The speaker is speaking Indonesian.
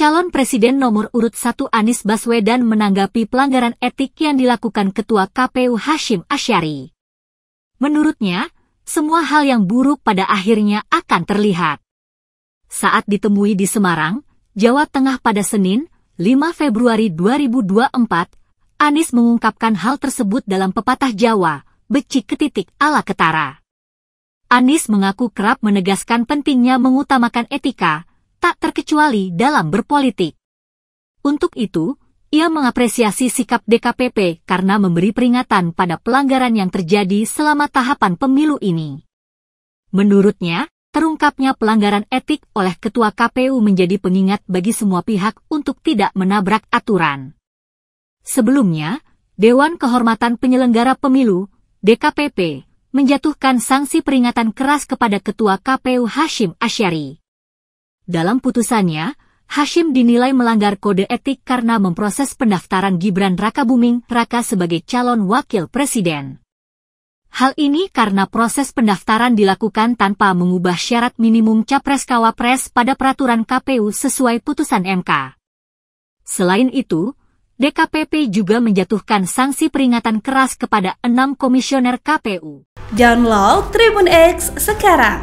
Calon Presiden nomor urut 1 Anies Baswedan menanggapi pelanggaran etik yang dilakukan Ketua KPU Hashim Asyari. Menurutnya, semua hal yang buruk pada akhirnya akan terlihat. Saat ditemui di Semarang, Jawa Tengah pada Senin, 5 Februari 2024, Anies mengungkapkan hal tersebut dalam pepatah Jawa, becik ketitik ala ketara. Anies mengaku kerap menegaskan pentingnya mengutamakan etika, tak terkecuali dalam berpolitik. Untuk itu, ia mengapresiasi sikap DKPP karena memberi peringatan pada pelanggaran yang terjadi selama tahapan pemilu ini. Menurutnya, terungkapnya pelanggaran etik oleh Ketua KPU menjadi pengingat bagi semua pihak untuk tidak menabrak aturan. Sebelumnya, Dewan Kehormatan Penyelenggara Pemilu, DKPP, menjatuhkan sanksi peringatan keras kepada Ketua KPU Hashim Asyari. Dalam putusannya, Hashim dinilai melanggar kode etik karena memproses pendaftaran Gibran Raka Buming Raka sebagai calon wakil presiden. Hal ini karena proses pendaftaran dilakukan tanpa mengubah syarat minimum capres-cawapres pada peraturan KPU sesuai putusan MK. Selain itu, DKPP juga menjatuhkan sanksi peringatan keras kepada enam komisioner KPU. Download Tribun X sekarang